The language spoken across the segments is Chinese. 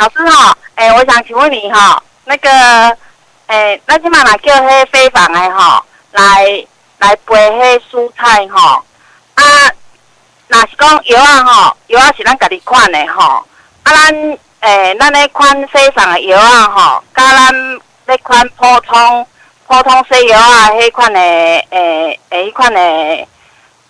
老师哈，哎，我想请问你哈，那个，哎，那今妈妈叫迄非凡的哈，来来背迄蔬菜哈，啊，那是讲药啊哈，药啊是咱家己款的哈，啊，咱，哎，咱那款西凡的药啊哈，甲咱那款普通普通西药啊，迄款的，哎，哎，迄款的，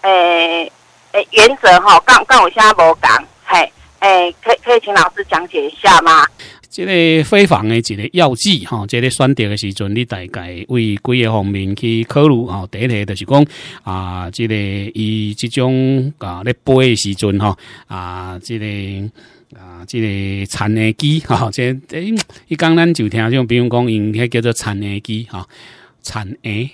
哎，哎，原则哈，干干有啥无同，嘿？哎，可可以请老师讲解一下吗？这个非凡的一个药剂哈，这个选择的时阵，你大概为几个方面去考虑哈？第一个就是讲啊，这个以这种啊在飞的时阵哈啊，这个啊这个残的机哈，这诶，一刚咱就听种，比如讲因迄叫做残的机哈，残、的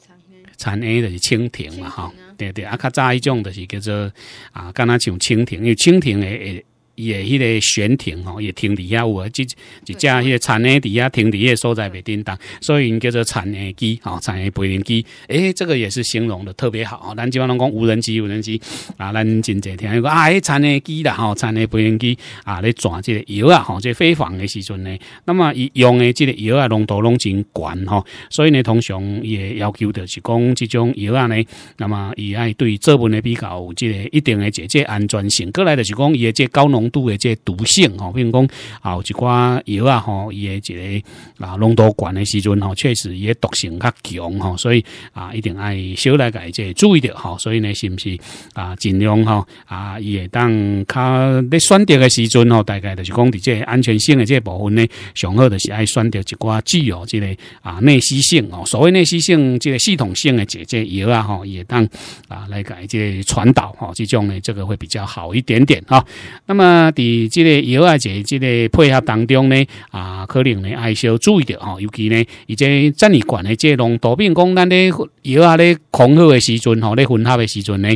蝉的，残的就是蜻蜓嘛哈。对对，啊，较早迄种就是叫做啊，敢若像蜻蜓，因为蜻蜓诶。伊诶迄个悬停吼，也停伫遐有啊，即一只迄个产诶伫遐停伫迄个所在袂叮当，所以因叫做产诶机吼，产诶飞行机，诶，这个也是形容的特别好。咱基本上讲无人机，无人机啊，咱真侪听一个啊，产诶机啦吼，产诶飞行机啊，咧转即个药啊，吼，个飞房诶时阵呢，那么伊用诶即个药啊，浓度拢真悬吼，所以呢，通常伊诶要求的是讲即种药啊呢，那么伊爱对作物诶比较有即个一定诶即这安全性，过来的是讲，伊诶即高浓。度的这毒性哦，比如讲啊，一寡药啊，吼，伊的一个啊，浓度管的时阵哦，确实伊也毒性较强哈，所以啊，一定爱小大家这注意点哈。所以呢，是不是啊，尽量哈啊，伊会当较你选择的时阵哦，大概就是讲的这安全性的这部分呢，上好就是爱选择一寡具有这个啊，内吸性哦，所谓内吸性，这个系统性的这这药啊，吼，也当啊来改这传导哈，这种呢，这个会比较好一点点啊。那么。啊！伫即个药啊，即个配合当中呢，啊，可能呢，爱是要注意着吼。尤其呢，以前专利管的即个浓度比如讲咱咧药啊咧恐吓的时阵吼，咧混合的时阵呢，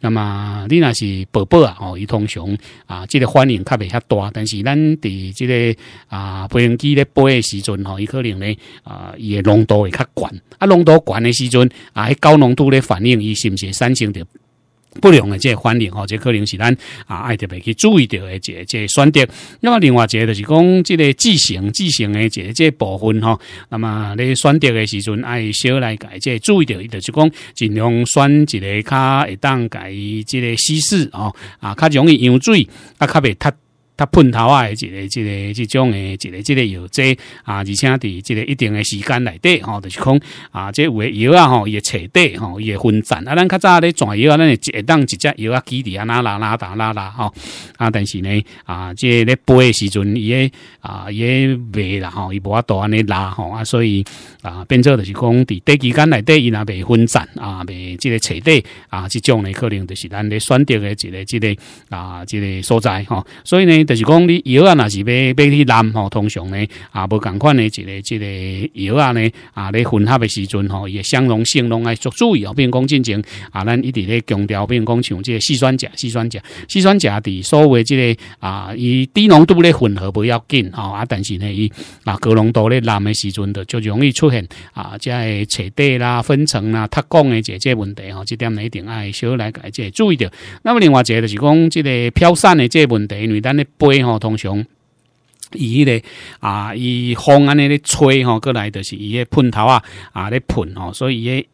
那么你若是宝宝啊，吼，伊通常啊，即个反应较袂较大。但是咱伫即个啊，培养基咧煲的时阵吼，伊可能呢啊，伊的浓度会较悬。啊，浓度悬的时阵啊，高浓度咧反应，伊是毋是产生着？不良的这反应哦，这可能是咱啊爱特别去注意到的这这选择。那么另外一个就是讲，这个机型、机型的这这部分哈，那么你选择的时阵，爱少来改，这注意到就是讲，尽量选一个较会当改，这个稀事哦啊，较容易用水啊，较袂他喷头啊，一个、一个、这种诶，一个、一个药剂啊，而且伫一个一定的时间内底吼，就是讲啊，这有药啊，吼，也扯底，吼，也分散啊。咱较早咧转药啊，咱会即当一只药啊，基地啊，拉啦啦打啦啦，吼啊。但是呢，啊，这咧飞时阵，伊诶啊伊诶袂啦，吼，伊无法度安尼拉，吼啊，所以啊，变做就是讲，伫短期间内底伊若袂分散啊，袂即个扯底啊，即种的可能就是咱咧选择诶一个、一个啊、一个所在，吼。所以呢。就是讲你药啊，那是要要去南吼，通常呢啊，无同款的一个一个药啊呢啊，你混合的时阵吼，也相容性拢爱做注意哦，并讲进前啊，咱一直咧强调，并讲像即个四酸钾、四酸钾、四酸钾的所谓即个啊，伊低浓度咧混合不要紧哦，啊，但是呢，伊啊高浓度咧南的时阵的就容易出现啊，即个扯淀啦、分层啦、脱矿的这这问题哦，这点你一定爱小来改这注意着。那么另外一个就是讲即个飘散的这问题，因为咱的。杯吼，通常伊迄个啊，伊风安尼咧吹吼，过来就是伊个喷头啊啊咧喷吼，所以伊诶。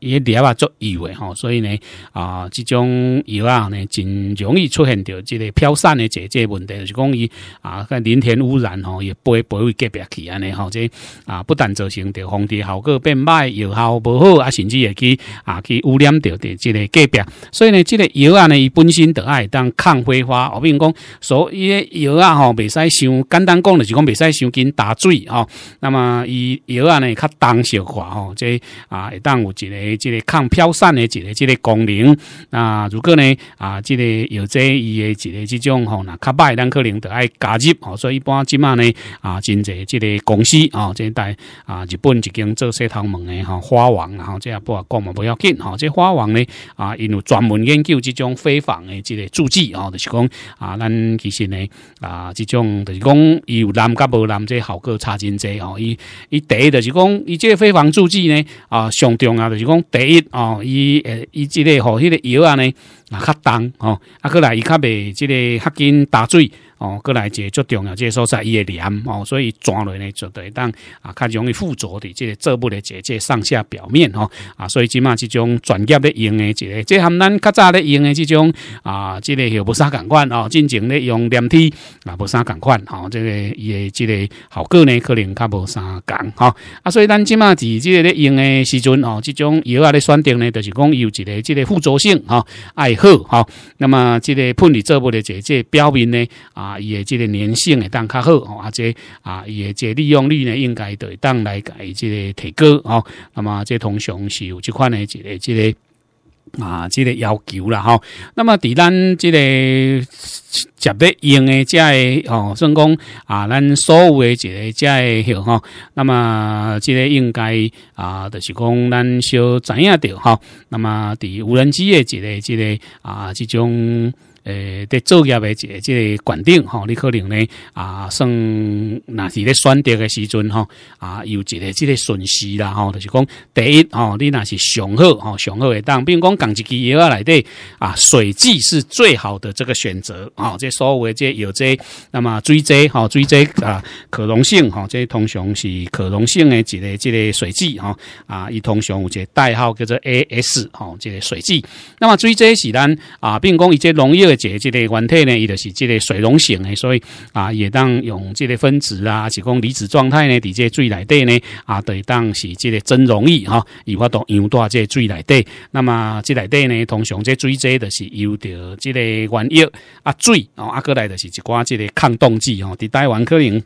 伊也啊足油诶吼，所以呢啊，即种药啊呢，真容易出现着即个飘散的这这问题，就是讲伊啊，林田污染吼，也不会不会隔壁去安尼吼，即啊，不但造成着防治效果变歹，药效无好啊，甚至会去啊去污染着的即个隔壁。所以呢，即个药啊呢，伊本身在爱当抗挥发，我面讲，所以药啊吼，袂使伤简单讲就是讲，袂使伤紧打水吼，那么伊药啊呢较重小化吼，这啊会当有一个。即个抗飘散的即个即个功能，那如果呢啊，即个有这伊的即个即种吼，那较歹，咱可能得爱加入，所以一般即嘛呢啊，真济即个公司啊，即代啊日本一经做西头门的吼花王，然后即下不啊讲嘛不要紧吼，即花王呢啊，因为专门研究即种非凡的即个制剂哦，就是讲啊，咱其实呢啊，即种就是讲有男甲无男，即效果差真济哦，伊伊第一的就是讲，伊即非凡制剂呢啊，上重要就是讲。第一哦，伊诶，伊即个吼，迄个药啊呢，啊较重吼，啊过来伊较袂即个较紧打水。哦，过来一个最重要，这所在伊一粘哦，所以转来呢就对当啊，较容易附着的，即个这部的结界上下表面哦啊，所以即嘛这种专业咧用的，一个即含咱较早咧用的这种啊，即个许无啥同款哦，进前咧用电梯啊无啥同款哦，这个伊的即个效果呢可能较无啥同哈啊，所以咱即伫即个咧用的时阵哦，即种药啊咧选定呢就是讲有一个即个附着性哈爱好哈，那么即个喷你这部的结界表面呢啊。啊，伊诶即个年性会当较好吼，啊即啊，伊诶即利用率呢，应该会当来即个提高吼。那么即通常是有即款诶，即个即个啊，即个要求啦吼。那么伫咱即个接得用诶，即个吼，算讲啊，咱所有诶即个即个吼吼。那么即个应该啊，就是讲咱小知影着吼，那么伫无人机诶即个即个啊，即种。诶，伫作业诶，即个管定吼，你可能咧啊，算那是咧选择嘅时阵吼啊，有一个即个损失啦吼，就是讲第一吼，你那是上好吼，上好诶，比并讲讲一支药来对啊，水剂是最好的这个选择啊，即所谓即有剂那么 z 这吼 z 这啊，可溶性吼，即通常是可溶性诶一个即个水剂吼啊，一通常有一个代号叫做 AS 吼，即水剂，那么 z 这是咱啊，并讲一些农药诶。即个即个原体呢，伊就是即个水溶性的，所以啊，也当用即个分子啊，是讲离子状态呢，伫即水内底呢啊，等当是即个真溶易哈，伊发度溶到即水内底。那么即内底呢，通常即水质就是由着即个原液啊，水啊，啊，哥来就是一寡即个抗冻剂哦，伫台湾可能。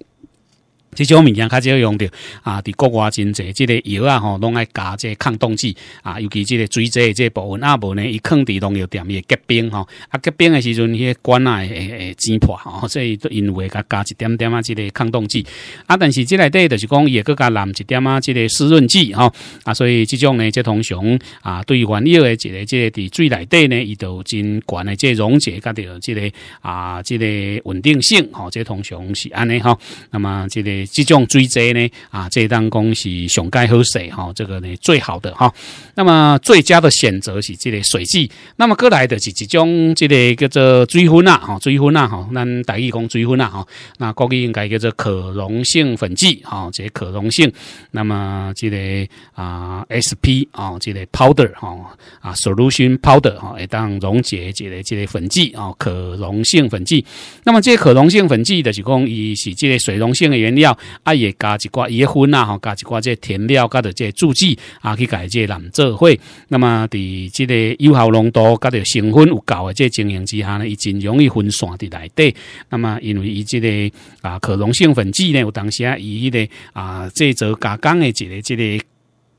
这种物件较少用的啊，伫国外真济，即个药啊吼，拢爱加即个抗冻剂啊，尤其即个最济即部分啊，无呢，伊坑地容易点也结冰吼，啊，结冰的时阵，迄个管啊会会胀破吼，所以都因为佮加一点点啊，即个抗冻剂啊，但是即内底就是讲，伊也佮加淋一点啊，即个湿润剂吼啊，所以即种呢，即通常啊，对原料的即个即伫水内底呢，伊就真管的即溶解佮着即个啊，即个稳定性吼，即通常是安尼吼，那么即个。这种追债呢，啊，这当工是上盖喝水哈，这个呢最好的哈。那么最佳的选择是这类水剂。那么过来的是一种这个叫做追分啊哈，追分啦哈，咱大语讲追分啊哈。那估计应该叫做可溶性粉剂哈，这可溶性。那么这类啊 SP 啊，这类 powder 哈，啊 solution powder 哈，当溶解这类这类粉剂啊，可溶性粉剂。那么这可溶性粉剂的是讲，以是这类水溶性的原料。啊也加一寡的粉啊，吼加一寡这填料，加的这助剂啊，去改这染色会。那么伫这个有效浓度、加的成分有够的这经营之下呢，伊真容易分散伫内底。那么因为以这个啊可溶性粉剂呢，有当时啊以迄个啊制作加工的这个这个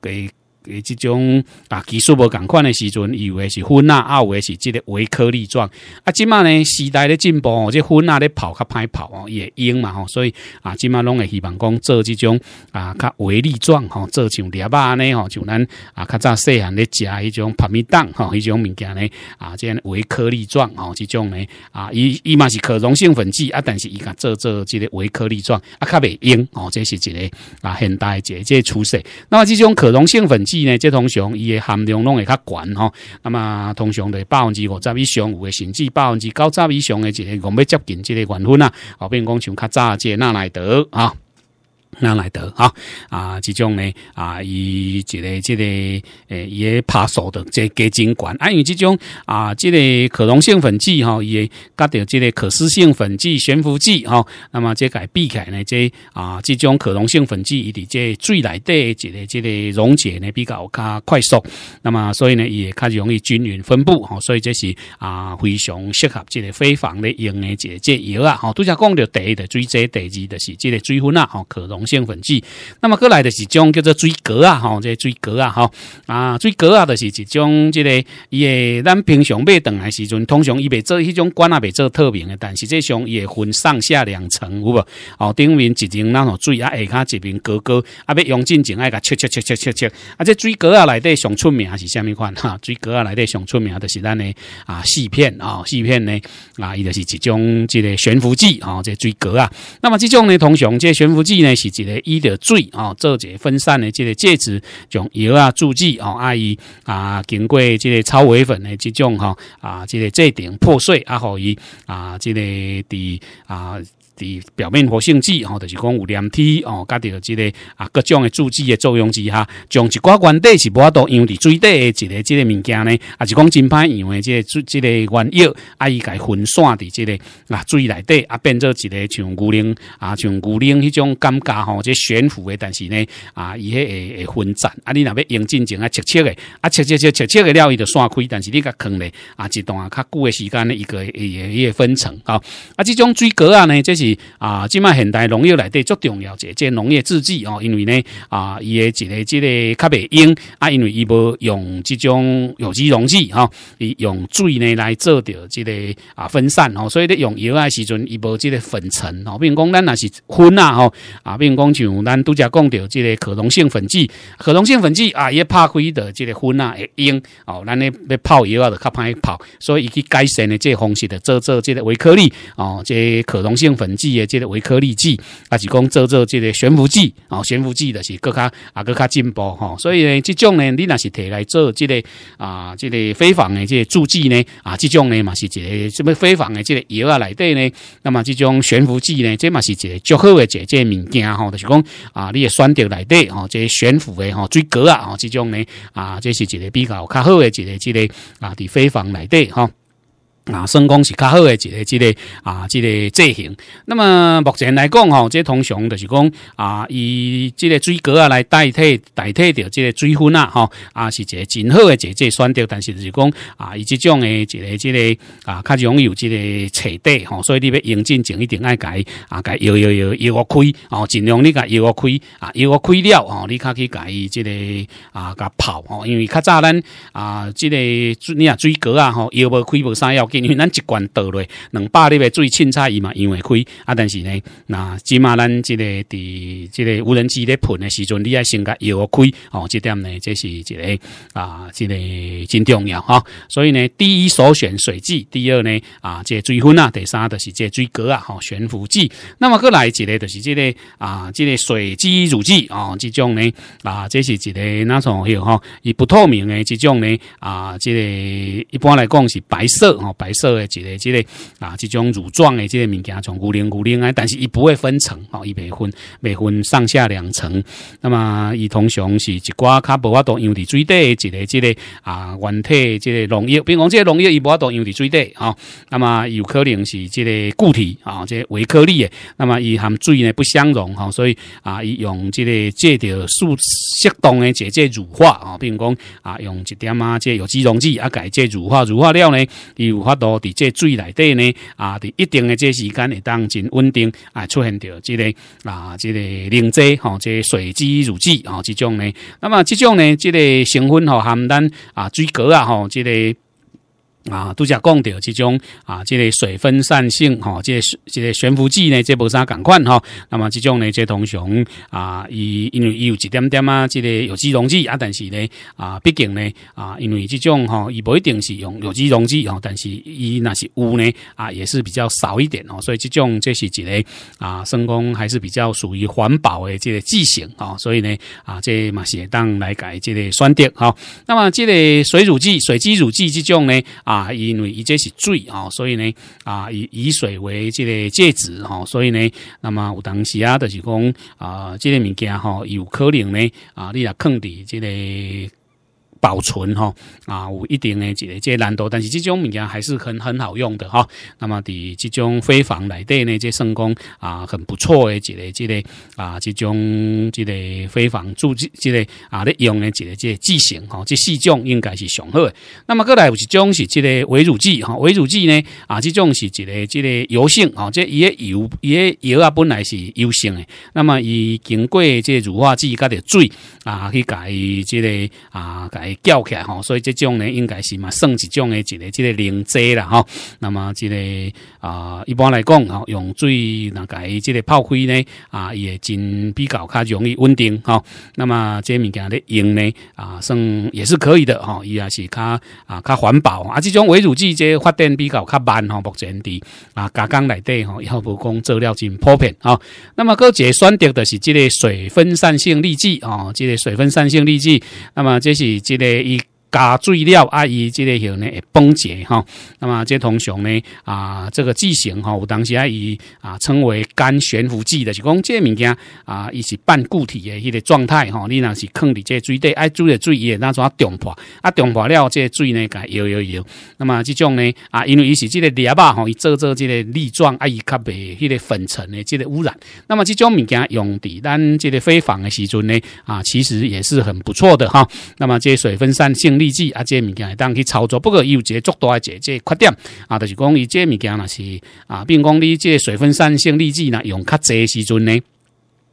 给。诶，这种啊，技术无共款的时阵，以为是粉啊，有的是即个微颗粒状啊。今嘛呢，时代咧进步，哦，即粉啊咧跑较歹跑哦，也硬嘛吼。所以啊，今嘛拢会希望讲做即种啊，较微粒状吼，做像面安呢吼，像咱啊较早细汉咧食迄种泡面蛋吼，迄种物件呢啊，即微颗粒状哦，即种呢啊，伊伊嘛是可溶性粉剂啊，但是伊甲做做即个微颗粒状啊，较袂硬哦，这是一个啊很大一个即出势。那么这种可溶性粉剂。呢，即通常伊嘅含量拢会较悬吼，那么通常就百分之五十以上，有嘅甚至百分之九十以上嘅，就个讲要接近即个缘分啊。后边讲像较杂嘅纳莱德啊。那来得啊啊，这种呢啊，伊这个、这个诶，也快速的，即加精管，因为这种啊，这个可溶性粉剂哈，也加点这个可湿性粉剂悬浮剂哈，那么这改避开呢，即啊，这种可溶性粉剂，伊伫即水来底一个这个溶解呢比较较快速，那么所以呢也较容易均匀分布，所以这是啊非常适合即个飞房的用的这这药啊，哈。都只讲到第一的水剂，第二的是即个水粉啊，可溶。兴粉剂，那么过来的是种叫做水格啊，吼，这水格啊，吼，啊水格啊，就是一种，即个伊诶，咱平常买东来时阵，通常伊未做迄种管啊，未做透明的，但是际上会分上下两层，有无？哦，顶面一层那种水啊，下骹一边格格啊，要用进情爱甲切切切切切切，啊，这水格啊内底上出名是虾米款哈？水格啊内底上出名就是咱诶啊细片啊细片呢啊，伊就是一种即个悬浮剂啊，这水格啊，那么这种呢，通常这悬浮剂呢是。一个伊的水啊，做一个分散的这个介质，将药啊注剂啊，爱伊啊经过这个超微粉的这种哈啊，这个这点破碎啊，互伊啊这个的啊。伫表面活性剂吼，就是讲有黏体哦，加着即个啊各种的助剂的作用之下，从一寡原底是无度养伫水底的一个、即个物件呢，啊，是讲真歹养的即个即个原药，伊甲改分散伫即个啊，水内底啊，变做一个像牛奶啊，像牛奶迄种感觉吼，即悬浮的，但是呢啊，伊迄个分散，啊，你若要用进前啊，切切嘅啊，切切切切切嘅了伊就散开，但是你甲坑咧啊，一段较久的时间呢，一个也也分层啊，啊，这种水果啊呢，这是。啊，即卖现代农业里底足重要者，即农业制剂哦，因为呢啊，伊诶一个即个较袂用啊，因为伊无用即种有机溶剂吼，伊用水呢来做掉即个啊分散哦，所以咧用药啊时阵伊无即个粉尘哦，如讲咱若是粉啊吼啊，如讲像咱拄则讲到即个可溶性粉剂，可溶性粉剂啊，一拍开的即个粉啊会用哦，咱咧要泡药啊就较歹泡，所以伊去改善呢即方式的做做即个微颗粒哦，即可溶性粉。剂，即个维克粒剂，也是讲做做即个悬浮剂哦，悬浮剂的是更加啊更加进步哈，所以呢，这种呢，你若是提来做即个啊即个非凡的即个助剂呢啊，这种呢嘛是一个什么非凡的即个药啊来对呢，那么这种悬浮剂呢，这嘛是一个较好的这个物件吼，就是讲啊，你也选择来对吼，即个悬浮的吼，最果啊吼，这种呢啊，这是一个比较较好的一个一个啊，的非凡来对哈。啊，算讲是较好的一个、一个啊、一个造型。那么目前来讲吼，即通常就是讲啊，以即个水果啊来代替、代替掉即个水分啊，吼，啊是一个真好的一个选择。但是就是讲啊，以即种的一个、一个啊，较容易有即个扯底吼，所以你要用尽尽一定爱改啊，改摇摇摇摇个开哦，尽量你改摇个开啊，摇个开了吼，你可以改这个啊甲泡吼，因为较早咱啊这个你啊水果啊吼摇不开无啥要。因为咱一罐倒落，两百粒的水凊彩伊嘛，因为开啊。但是呢，那起码咱即个伫即个无人机咧喷的时阵，你要先甲摇开哦。即点呢，这是一个啊，即个真重要哈。所以呢，第一首选水剂，第二呢啊，即个追分啊，第三就是即个追格啊，哈悬浮剂。那么过来一个就是即个啊，即个水剂乳剂啊，这种呢啊，这是一个那种有哈，以不透明的这种呢啊，即个一般来讲是白色哈白。白色诶，一类、这类啊，这种乳状诶，这类物件从牛零牛零啊，但是伊不会分层，吼，伊会分会分上下两层。那么伊通常是一寡卡，不法当用伫水底诶，一类、这类啊，原体这类溶液，比如讲这个溶液伊不法当用伫水底啊。那么有可能是这类固体啊，这微颗粒诶。那么伊含水呢不相溶，吼，所以啊，伊用这类借着速适当的解这乳化啊，比如讲啊，用一点啊这有机溶剂啊改这乳化乳化料呢，伊乳化。多伫这水内底呢啊，伫一定的这时间会当真稳定啊，出现着即个啊，即个零灾吼，即随机如剂吼，即种呢。那么即种呢，即个成分吼含咱啊，水果啊吼，即个。啊，都假讲到这种啊，这类水分散性哈，这个、这类悬浮剂呢，这无啥感款哈。那么这种呢，这通常啊，伊因为伊有一点点啊，这个有机溶剂啊，但是呢，啊，毕竟呢，啊，因为这种哈，伊不一定是用有机溶剂哈，但是伊那是污呢，啊，也是比较少一点哦。所以这种这是一个啊，生工还是比较属于环保的这个剂型啊。所以呢，啊，这嘛是当来改这个选择哈。那么这个水乳剂、水基乳剂这种呢，啊。啊，因为伊这是水啊，所以呢，啊，以以水为这个介质哈，所以呢，那么有当时啊，就是讲啊，这个物件吼，有可能呢，啊，你来坑底这个。保存哈啊，有一定诶一个即难度，但是即种物件还是很很好用的哈。那么伫即种飞房内底呢，即圣讲啊，很不错诶一个这个啊，即种这个飞房住这即个啊，咧用诶一个即剂型哈，即四种应该是上好。那么过来有一种是即个微乳剂哈，微乳剂呢啊，即种是一个即个油性啊，即伊个油伊个油啊本来是油性诶，那么伊经过即乳化剂加点水啊去改即个啊改。叫起来吼，所以这种呢，应该是嘛，算一种的，一个，一个零剂啦吼。那么，这个啊，一般来讲吼，用水那个，这个泡灰呢，啊，也真比较较容易稳定吼。那么，这物件咧用呢，啊，算也是可以的伊也是较啊较环保啊。这种微乳剂，这发展比较较慢哈，目前的啊加工内底吼，要不讲做料真普遍吼。那么，搁这选择的是这个水分散性粒剂啊，这个水分散性粒剂，那么这是这个。Eh, y 加水了，啊，伊即个型呢会崩解哈，那么这通常呢啊这个剂型吼，有当时啊伊啊称为干悬浮剂的，是讲这物件啊，伊是半固体的迄个状态吼。你若是放伫这水底，爱煮的水也那种啊胀破，啊胀破了这水呢该摇摇摇，那么即种呢啊，因为伊是即个裂吧吼，伊做做即个粒状，啊伊较袂迄个粉尘的即个污染，那么即种物件用伫咱即个非仿的时阵呢啊，其实也是很不错的哈，那么这水分散性力。利基啊，这物件会当去操作，不过伊有一个足大个这缺点啊，就是讲伊这物件若是啊，并讲你这水分散性利基呐用较济时阵呢，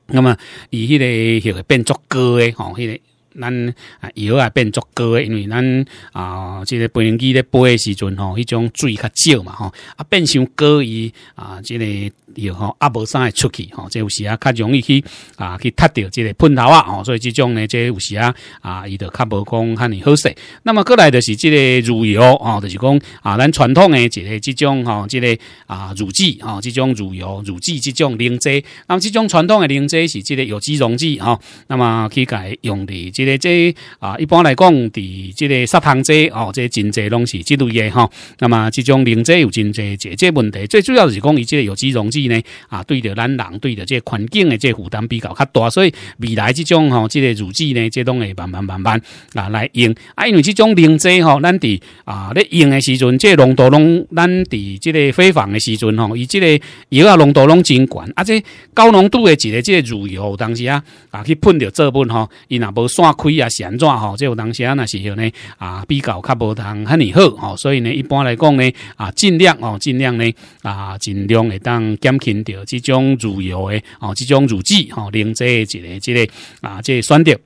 那么伊迄个迄、个变足高诶，吼迄个。咱油啊变作膏，因为咱啊，这个喷淋机咧飞诶时阵吼，迄种水较少嘛吼，啊，变相膏伊啊，这个有吼无伯会出去吼，即有时啊较容易去啊去擦着即个喷头啊，哦，所以即种呢，即有时啊啊，伊就较无讲赫尔好势。那么过来着是即个乳油哦，就是讲啊，咱传统诶一个即种吼，即个啊乳剂吼，即种乳油、乳剂即种凝剂。那么即种传统诶凝剂是即个有机溶剂吼，那么甲伊用来。即个即啊！一般来讲，伫即个杀虫剂哦，即真济拢是即类嘅吼。那么，即种零剂有真济，解决问题。最主要就讲讲，即个有机溶剂呢，啊，对着咱人，对着即个环境嘅即个负担比较较大，所以未来即种哦，即个乳剂呢，即拢会慢慢慢慢啊来用。啊，因为即种零剂吼，咱伫啊，咧用嘅时阵，即个浓度，拢咱伫即个配方嘅时阵哦，伊即个药啊浓度拢真悬，啊，且高浓度嘅一个即个乳油当时啊，啊去喷着做本吼，伊若无散。开啊安怎吼，即有当时啊，那时候呢啊比较较无通遐尼好哦，所以呢一般来讲呢啊尽量哦尽量呢啊尽量会当减轻掉这种乳油的哦，这种乳剂哈零这一个即个啊这选择。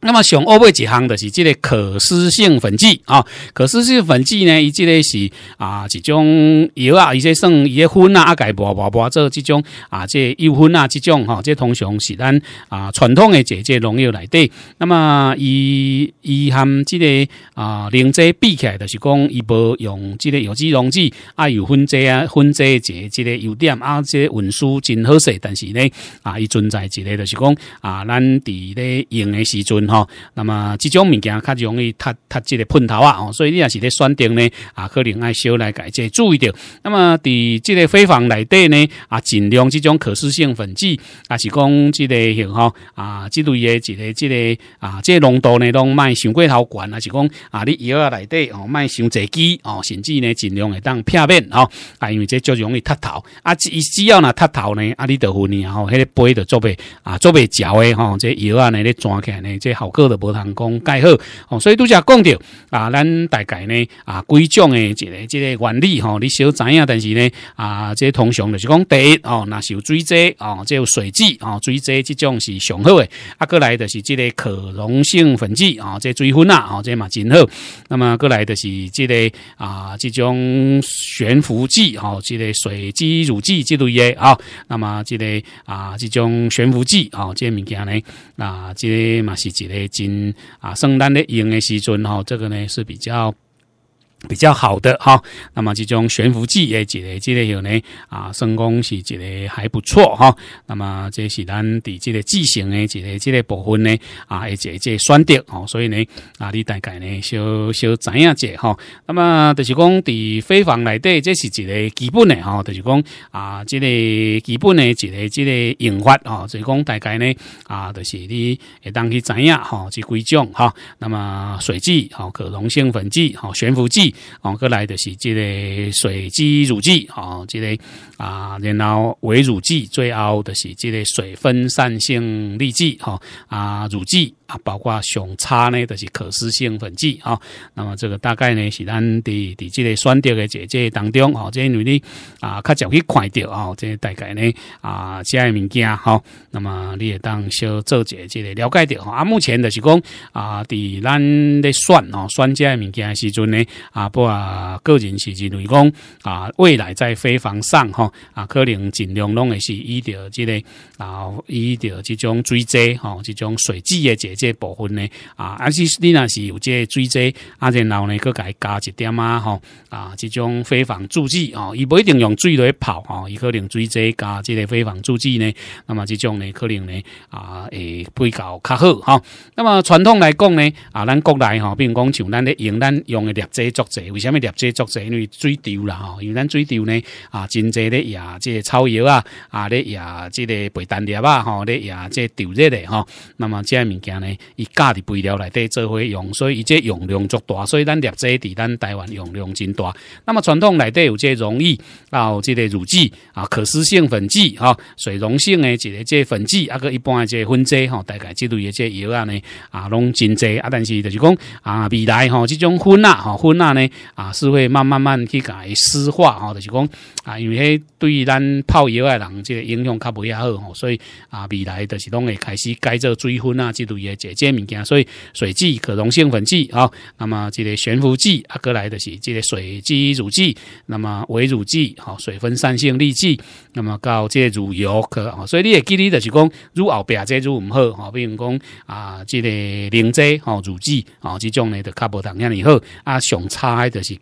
那么像欧位一项的是这个可湿性粉剂啊，可湿性粉剂呢，伊即个是啊，一种药啊，一些算一些粉啊，啊，盖薄薄薄做这种啊，这油粉啊，这种哈，这通常是咱啊传统的这些农药来底。那么伊伊含这个啊，两剂比起来，就是讲伊无用这个有机溶剂啊，油粉剂啊，粉剂即这个优点啊，这运输真好势，但是呢啊，伊存在一个就是讲啊，咱伫咧用的时阵。吼，那么这种物件较容易脱脱质个喷头啊，哦，所以你也是咧选定咧啊，可能爱少来改即注意着。那么伫即个飞房内底呢啊，尽量这种可视性粉剂啊，是讲即个吼啊，即类也即个即个啊，即浓度呢拢卖上过头悬，啊，是讲啊，你药内底哦，卖上侪机哦，甚至呢尽量会当片面吼，啊，因为这较容易脱头啊，只只要呢脱头呢，啊，你得混然哦，迄个杯得做备啊，做备嚼的吼，即药啊，你咧装起来呢，即。好果的无通讲介好，所以都只讲着啊，咱大概呢啊，几种的一个即个原理哈，你小知影，但是呢啊，即通常就是讲第一哦，那有水剂哦，即有水剂哦，水剂即种是上好的，啊，过来就是即个可溶性粉剂啊，即水分啊，啊，个嘛真好，那么过来就是即个啊，即种悬浮剂哦，即个水基乳剂即类也啊，那么即个啊，即种悬浮剂哦，即物件呢，那个嘛是咧，进啊，圣诞咧，用的时阵吼，这个呢是比较。比较好的哈，那么这种悬浮剂也之个这个有呢啊，生工是一个还不错哈。那么这是咱伫这个剂型的一个这个部分呢啊，个即个选择哦，所以呢啊，你大概呢小小知影者哈。那么就是讲伫飞防来对，这是一个基本的哈，就是讲啊，这个基本的一个这个用法哦，所以讲大概呢啊，就是你也当去知影哈，这几种哈。那么水剂好，可溶性粉剂好，悬浮剂。哦，过来的是这类水基乳剂，哦，这类啊，然后微乳剂，最后的是这类水分散性粒剂哈啊，乳剂。啊，包括上差呢，都是可湿性粉剂啊。那么这个大概呢，是咱的伫这个选择的姐姐当中哦，这因为你啊，较早去看到啊，这大概呢啊，这些物件哈。那么你也当小做一下的了解的啊。目前就是讲啊，在咱的选哦，选这些物件的时阵呢啊，包括个人是认为讲啊，未来在飞防上哈啊，可能尽量弄的是依着这个然后依着这种水剂哈，这种水剂的姐。这部分呢，啊，啊，是你若是有这追债，啊，然后呢，佮伊加一点啊，吼，啊，即种非法注剂哦，伊不一定用水来泡哦，伊可能追债加这个非法注剂呢，那么这种呢，可能呢，啊，诶，比较较好哈。那么传统来讲呢，啊，咱国内吼，比如讲像咱咧用咱用的劣质作者，为什么劣质作者？因为水丢啦，吼，因为咱水丢呢，啊，真侪咧也，这草药啊，啊咧也，这个白丹叶啊，吼咧也，这丢热的啊，那么这物件呢？伊加伫肥料内底做伙用，所以伊这用量足大，所以咱劣质伫咱台湾用量真大。那么传统内底有这溶然后即个乳剂啊，可湿性粉剂啊，水溶性诶，一个即粉剂啊，个一般即粉剂吼，大概即类的这药啊呢啊，拢真济啊。但是就是讲啊，未来吼，即种粉啊，吼粉啊呢啊，是会慢慢慢去改湿化吼，就是讲啊，因为对咱泡药诶人即个影响较不遐好吼，所以啊，未来就是拢会开始改做水粉啊，即类的。解结物件，所以水剂、可溶性粉剂啊，那么这个悬浮剂啊，过来的是这个水剂、乳剂，那么微乳剂，好水分散性粒剂，那么到这个乳油去，所以你也记得就是讲，乳后变这乳唔好，比如讲啊，这个零剂，好乳剂，好这种呢的卡波糖，样以后啊，熊差的是。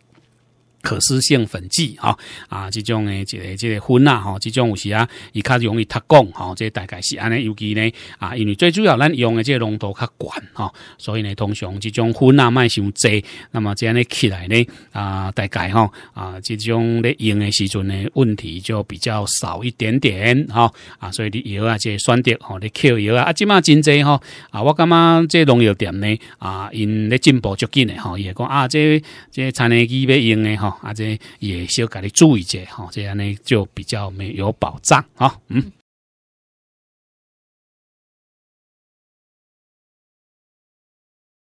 可湿性粉剂啊啊，这种诶，即个即个粉啊，吼，这种有时啊，伊较容易脱光吼，即大概是安尼，尤其呢啊，因为最主要咱用诶即个浓度较悬吼，所以呢，通常即种粉啊卖伤济，那么这样呢起来咧啊，大概吼啊，即种咧用诶时阵呢，问题就比较少一点点哈啊，所以你药啊，即选择吼，你扣药啊，啊，即嘛真济吼啊，我感觉即农药店咧啊，因咧进步足紧的吼，也讲啊，即即餐饮机要用的吼。啊，这也需要家的注意些哈，这样呢就比较没有保障啊，嗯。